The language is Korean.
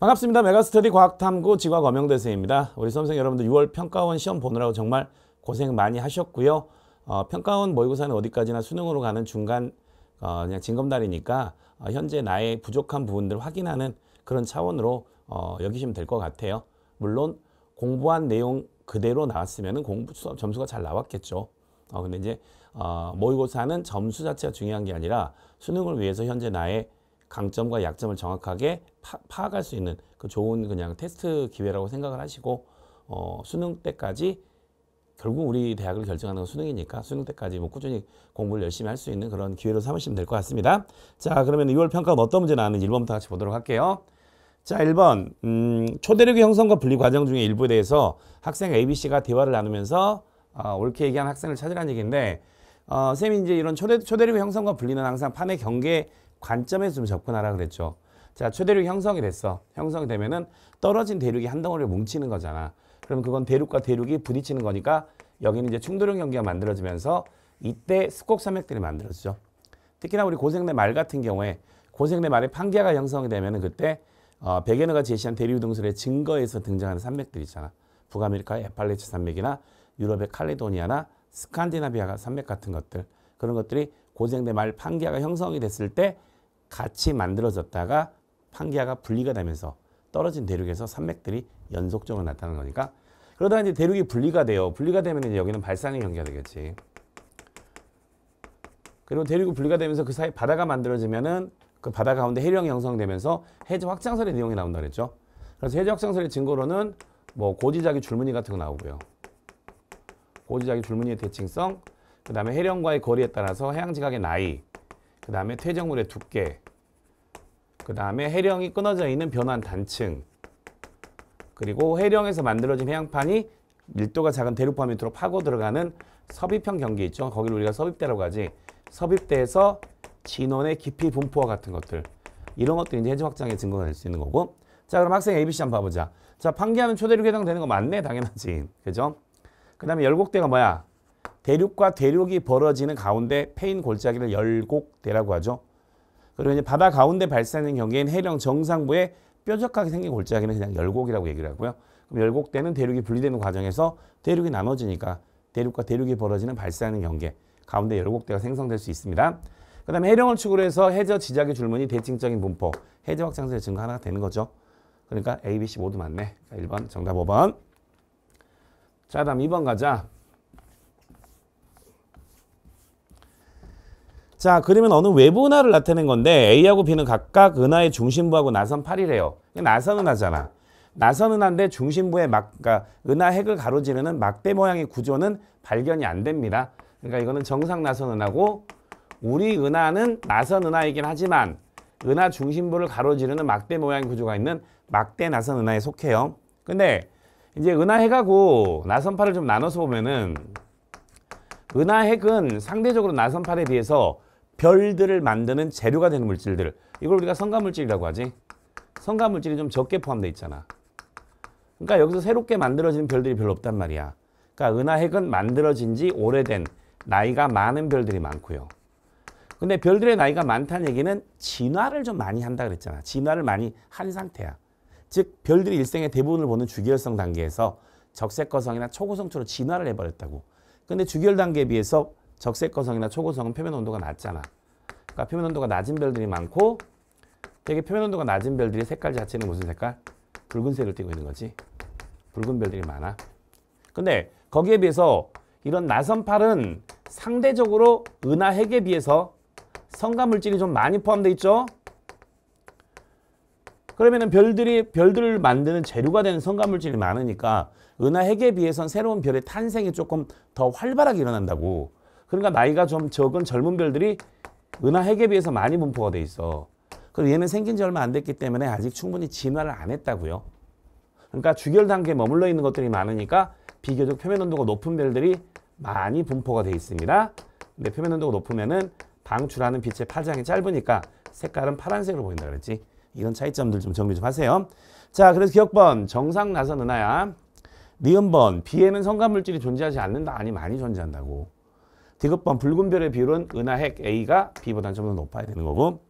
반갑습니다. 메가스터디 과학탐구 지과 검영대생입니다. 우리 선생 여러분들 6월 평가원 시험 보느라고 정말 고생 많이 하셨고요. 어, 평가원 모의고사는 어디까지나 수능으로 가는 중간 어, 그냥 진검다리니까 어, 현재 나의 부족한 부분들 확인하는 그런 차원으로 어, 여기시면 될 것 같아요. 물론 공부한 내용 그대로 나왔으면 공부 수업 점수가 잘 나왔겠죠. 어, 근데 이제 어, 모의고사는 점수 자체가 중요한 게 아니라 수능을 위해서 현재 나의 강점과 약점을 정확하게 파, 파악할 수 있는 그 좋은 그냥 테스트 기회라고 생각을 하시고 어, 수능 때까지 결국 우리 대학을 결정하는 건 수능이니까 수능 때까지 뭐 꾸준히 공부를 열심히 할 수 있는 그런 기회로 삼으시면 될 것 같습니다. 자 그러면 2월 평가가 어떤 문제 나왔는지 1번부터 같이 보도록 할게요. 자 1번 음, 초대륙의 형성과 분리 과정 중에 일부에 대해서 학생 ABC가 대화를 나누면서 어, 옳게 얘기한 학생을 찾으라는 얘기인데 어, 선 쌤이 이제 이런 초대, 초대륙의 형성과 분리는 항상 판의 경계 관점에서 좀 접근하라 그랬죠. 자, 최대륙 형성이 됐어. 형성이 되면은 떨어진 대륙이 한 덩어리에 뭉치는 거잖아. 그럼 그건 대륙과 대륙이 부딪히는 거니까 여기는 이제 충돌형 경계가 만들어지면서 이때 습곡 산맥들이 만들어지죠. 특히나 우리 고생대 말 같은 경우에 고생대 말의 판기가 형성이 되면은 그때 어, 베게너가 제시한 대륙 등설의 증거에서 등장하는 산맥들 있잖아. 북아메리카의 에팔레치 산맥이나 유럽의 칼레도니아나 스칸디나비아 산맥 같은 것들 그런 것들이 고생대 말 판기아가 형성이 됐을 때 같이 만들어졌다가 판기아가 분리가 되면서 떨어진 대륙에서 산맥들이 연속적으로 나타나는 거니까 그러다 이제 대륙이 분리가 돼요. 분리가 되면 이제 여기는 발상의 경계가 되겠지. 그리고 대륙이 분리가 되면서 그 사이 바다가 만들어지면은 그 바다 가운데 해령이 형성되면서 해저 확장설의 내용이 나온다 그랬죠. 그래서 해저 확장설의 증거로는 뭐 고지자기 줄무늬 같은 거 나오고요. 고지자기 줄무늬의 대칭성, 그 다음에 해령과의 거리에 따라서 해양지각의 나이, 그 다음에 퇴적물의 두께, 그 다음에 해령이 끊어져 있는 변환 단층, 그리고 해령에서 만들어진 해양판이 밀도가 작은 대륙파 밑으로 파고 들어가는 섭입형 경기 있죠. 거기를 우리가 섭입대라고 하지. 섭입대에서 진원의 깊이 분포와 같은 것들. 이런 것들이 이제 해적 확장의 증거가 될 수 있는 거고. 자, 그럼 학생 ABC 한번 봐보자. 자, 판기하면 초대륙에 해당되는 거 맞네. 당연하지. 그죠? 그 다음에 열곡대가 뭐야? 대륙과 대륙이 벌어지는 가운데 페인 골짜기를 열곡대라고 하죠. 그리고 이제 바다 가운데 발생하는 경우에는 해령 정상부에 뾰족하게 생긴 골짜기는 그냥 열곡이라고 얘기를 하고요. 그럼 열곡대는 대륙이 분리되는 과정에서 대륙이 나눠지니까 대륙과 대륙이 벌어지는 발생하는 경계 가운데 열곡대가 생성될 수 있습니다. 그 다음에 해령을 축으로 해서 해저 지작의 줄무늬 대칭적인 분포 해저 확장세의 증거 하나가 되는 거죠. 그러니까 A, B, C 모두 맞네. 1번 정답 5번. 자 다음 2번 가자. 자 그러면 어느 외부 은하를 나타낸 건데 A하고 B는 각각 은하의 중심부하고 나선 8이래요. 나선 은하잖아. 나선 은하인데 중심부의 막, 그러니까 은하 핵을 가로지르는 막대 모양의 구조는 발견이 안 됩니다. 그러니까 이거는 정상 나선 은하고 우리 은하는 나선 은하이긴 하지만 은하 중심부를 가로지르는 막대 모양 구조가 있는 막대 나선 은하에 속해요. 근데 이제 은하 핵하고 나선파를 좀 나눠서 보면은 은하 핵은 상대적으로 나선팔에 비해서 별들을 만드는 재료가 되는 물질들 이걸 우리가 성가물질이라고 하지 성가물질이 좀 적게 포함되어 있잖아 그러니까 여기서 새롭게 만들어지는 별들이 별로 없단 말이야 그러니까 은하핵은 만들어진 지 오래된 나이가 많은 별들이 많고요 근데 별들의 나이가 많다는 얘기는 진화를 좀 많이 한다 그랬잖아 진화를 많이 한 상태야 즉 별들이 일생의 대부분을 보는 주기열성 단계에서 적색거성이나 초고성초로 진화를 해버렸다고 근데 주기열 단계에 비해서 적색거성이나 초고성은 표면 온도가 낮잖아. 그러니까 표면 온도가 낮은 별들이 많고 되게 표면 온도가 낮은 별들이 색깔 자체는 무슨 색깔? 붉은색을 띠고 있는 거지. 붉은 별들이 많아. 근데 거기에 비해서 이런 나선팔은 상대적으로 은하 핵에 비해서 성가물질이 좀 많이 포함되어 있죠. 그러면 별들이 별들을 만드는 재료가 되는 성가물질이 많으니까 은하 핵에 비해선 새로운 별의 탄생이 조금 더 활발하게 일어난다고. 그러니까 나이가 좀 적은 젊은 별들이 은하핵에 비해서 많이 분포가 돼 있어. 그래서 얘는 생긴 지 얼마 안 됐기 때문에 아직 충분히 진화를 안 했다고요. 그러니까 주결 단계에 머물러 있는 것들이 많으니까 비교적 표면 온도가 높은 별들이 많이 분포가 돼 있습니다. 근데 표면 온도가 높으면은 방출하는 빛의 파장이 짧으니까 색깔은 파란색으로 보인다 그랬지. 이런 차이점들 좀 정리 좀 하세요. 자, 그래서 기억번 정상 나선 은하야. 니은번 비에는 성가물질이 존재하지 않는다. 아니 많이 존재한다고. 디귿번 붉은 별의 비율은 은하핵 A가 B보다는 좀더 높아야 되는 거고